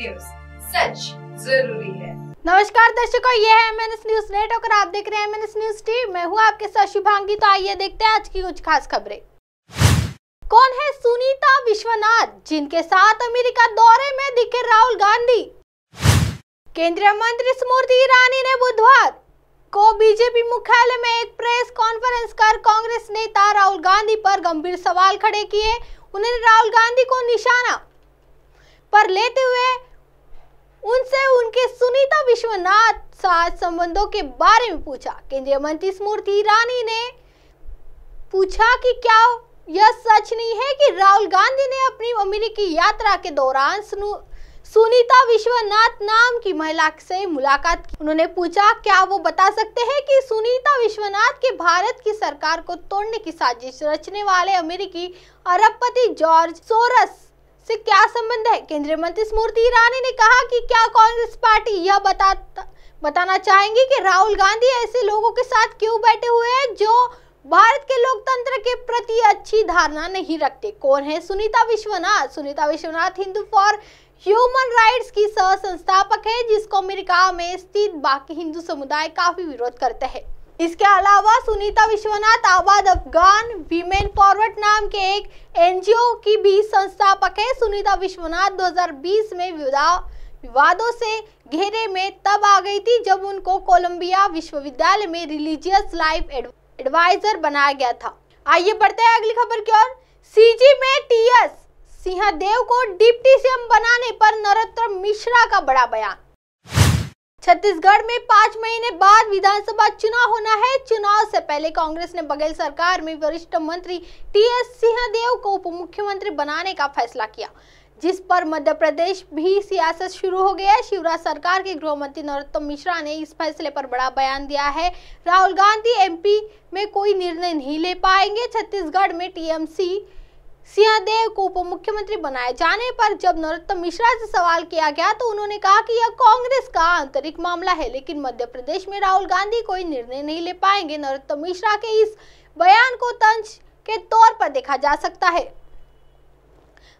news सच जरूरी है नमस्कार दर्शकों ये है M N S news net और आप देख रहे हैं M N S news team मैं हूँ आपके साथ शुभांगी तो आइए देखते हैं आज की कुछ खास खबरें कौन है सुनीता विश्वनाथ जिनके साथ अमेरिका दौरे में दिखे राहुल गांधी केंद्रीय मंत्री स्मृति ईरानी ने बुधवार को बीजेपी मुख्यालय में एक प्रेस कॉन्फ्रेंस कर कांग्रेस नेता राहुल गांधी पर गंभीर सवाल खड़े किए उन्होंने राहुल गांधी को निशाना पर लेते हुए उनसे उनके सुनीता विश्वनाथ साथ संबंधों के बारे में पूछा केंद्रीय मंत्री स्मृति ईरानी ने पूछा कि क्या यह सच नहीं है कि राहुल गांधी ने अपनी अमेरिकी यात्रा के दौरान सुनीता विश्वनाथ नाम की महिला से मुलाकात की उन्होंने पूछा क्या वो बता सकते हैं कि सुनीता विश्वनाथ के भारत की सरकार को तोड़ने की साजिश रचने वाले अमेरिकी अरबपति जॉर्ज सोरस से क्या संबंध है केंद्रीय मंत्री स्मृति ईरानी ने कहा कि क्या कांग्रेस पार्टी यह बता बताना चाहेंगी कि राहुल गांधी ऐसे लोगों के साथ क्यों बैठे हुए हैं जो भारत के लोकतंत्र के प्रति अच्छी धारणा नहीं रखते कौन है Sunita Vishwanath Sunita Vishwanath Hindu for human rights की सह संस्थापक है जिसको अमेरिका में स्थित बाकी हिंदू समुदाय काफी विरोध करते हैं इसके अलावा सुनीता विश्वनाथ आबाद अफगान वीमेन फॉरवर्ड नाम के एक एनजीओ की भी संस्थापक है सुनीता विश्वनाथ 2020 में विवादों से घेरे में तब आ गई थी जब उनको कोलंबिया विश्वविद्यालय में रिलीजियस लाइफ एडवाइजर बनाया गया था आइए बढ़ते हैं अगली खबर की ओर सीजी में टीएस सिंहदेव को डिप्टी सीएम बनाने पर नरोत्तम मिश्रा का बड़ा बयान छत्तीसगढ़ में पांच महीने बाद विधानसभा चुनाव होना है चुनाव से पहले कांग्रेस ने बघेल सरकार में वरिष्ठ मंत्री टी एस सिंहदेव को उप मुख्यमंत्री बनाने का फैसला किया जिस पर मध्य प्रदेश भी सियासत शुरू हो गया है शिवराज सरकार के गृह मंत्री नरोत्तम मिश्रा ने इस फैसले पर बड़ा बयान दिया है राहुल गांधी एमपी में कोई निर्णय नहीं ले पाएंगे छत्तीसगढ़ में टीएमसी सिंहदेव को उप मुख्यमंत्री बनाए जाने पर जब नरोत्तम मिश्रा से सवाल किया गया तो उन्होंने कहा कि यह कांग्रेस का आंतरिक मामला है लेकिन मध्य प्रदेश में राहुल गांधी कोई निर्णय नहीं ले पाएंगे नरोत्तम मिश्रा के इस बयान को तंज के तौर पर देखा जा सकता है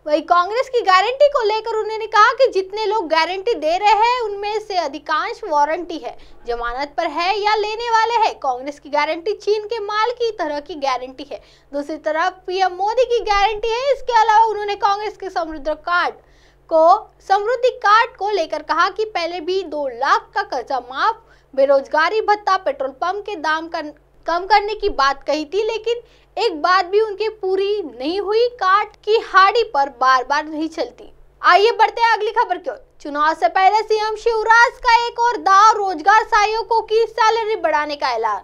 वही कांग्रेस की गारंटी को लेकर उन्होंने कहा कि जितने लोग गारंटी दे रहे हैं उनमें से अधिकांश वारंटी है जमानत पर है या लेने वाले हैं कांग्रेस की गारंटी चीन के माल की तरह की गारंटी है दूसरी तरफ पीएम मोदी की गारंटी है इसके अलावा उन्होंने कांग्रेस के समृद्ध कार्ड को समृद्धि कार्ड को लेकर कहा कि पहले भी दो लाख का कर्जा माफ बेरोजगारी भत्ता पेट्रोल पंप के दाम का कम करने की बात कही थी लेकिन एक बात भी उनके पूरी नहीं हुई काट की हाड़ी पर बार बार नहीं चलती आइए बढ़ते हैं अगली खबर की ओर चुनाव से पहले सीएम शिवराज का एक और दाव रोजगार सहायकों की सैलरी बढ़ाने का ऐलान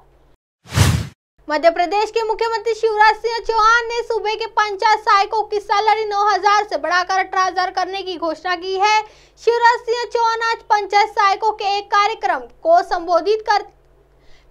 मध्य प्रदेश के मुख्यमंत्री शिवराज सिंह चौहान ने सूबे के पंचायत सहायकों की सैलरी 9000 से बढ़ाकर अठारह करने की घोषणा की है शिवराज सिंह चौहान आज पंचायत सहायकों के एक कार्यक्रम को संबोधित कर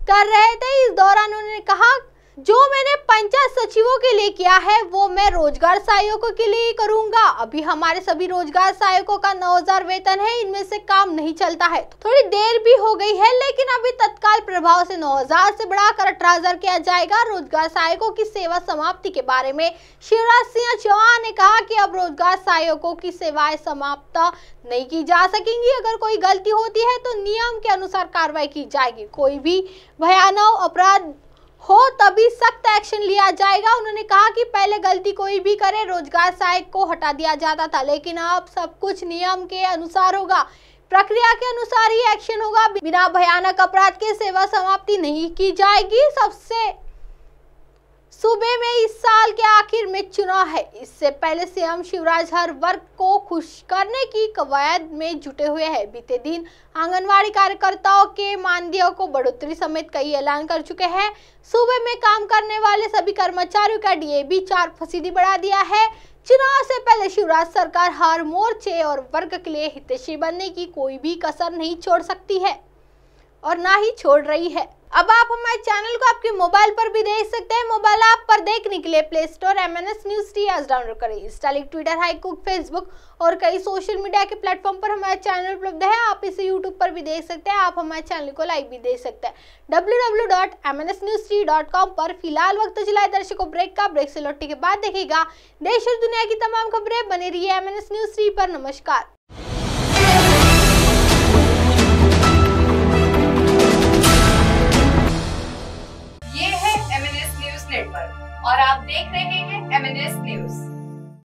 कर रहे थे इस दौरान उन्होंने कहा जो मैंने पंचायत सचिवों के लिए किया है वो मैं रोजगार सहायकों के लिए करूंगा अभी हमारे सभी रोजगार सहायकों का 9000 वेतन है इनमें से काम नहीं चलता है तो थोड़ी देर भी हो गई है लेकिन अभी तत्काल प्रभाव से 9000 से बढ़ाकर अठारह किया जाएगा रोजगार सहायकों की सेवा समाप्ति के बारे में शिवराज सिंह चौहान ने कहा की अब रोजगार सहायकों की सेवाएं समाप्त नहीं की जा सकेंगी अगर कोई गलती होती है तो नियम के अनुसार कार्रवाई की जाएगी कोई भी भयानक अपराध हो तभी सख्त एक्शन लिया जाएगा उन्होंने कहा कि पहले गलती कोई भी करे रोजगार सहायक को हटा दिया जाता था लेकिन अब सब कुछ नियम के अनुसार होगा प्रक्रिया के अनुसार ही एक्शन होगा बिना भयानक अपराध के सेवा समाप्ति नहीं की जाएगी सबसे सूबे में इस साल के आखिर में चुनाव है इससे पहले सीएम शिवराज हर वर्ग को खुश करने की कवायद में जुटे हुए हैं बीते दिन आंगनवाड़ी कार्यकर्ताओं के मानदेय को बढ़ोतरी समेत कई ऐलान कर चुके हैं सूबे में काम करने वाले सभी कर्मचारियों का डीए बी चार फीसदी बढ़ा दिया है चुनाव से पहले शिवराज सरकार हर मोर्चे और वर्ग के लिए हितैषी बनने की कोई भी कसर नहीं छोड़ सकती है और ना ही छोड़ रही है अब आप हमारे चैनल को आपके मोबाइल पर भी देख सकते हैं मोबाइल ऐप पर देखने के लिए play store M N S news T S download करें इंस्टालिक ट्विटर हाईकुक फेसबुक और कई सोशल मीडिया के प्लेटफॉर्म पर हमारे चैनल उपलब्ध है आप इसे यूट्यूब पर भी देख सकते हैं आप हमारे चैनल को लाइक भी दे सकते हैं डब्ल्यू पर फिलहाल वक्त तो चलाए दर्शकों ब्रेक का ब्रेक से लौटने के बाद देखेगा देश और दुनिया की तमाम खबरें बने रही है M N S news three पर नमस्कार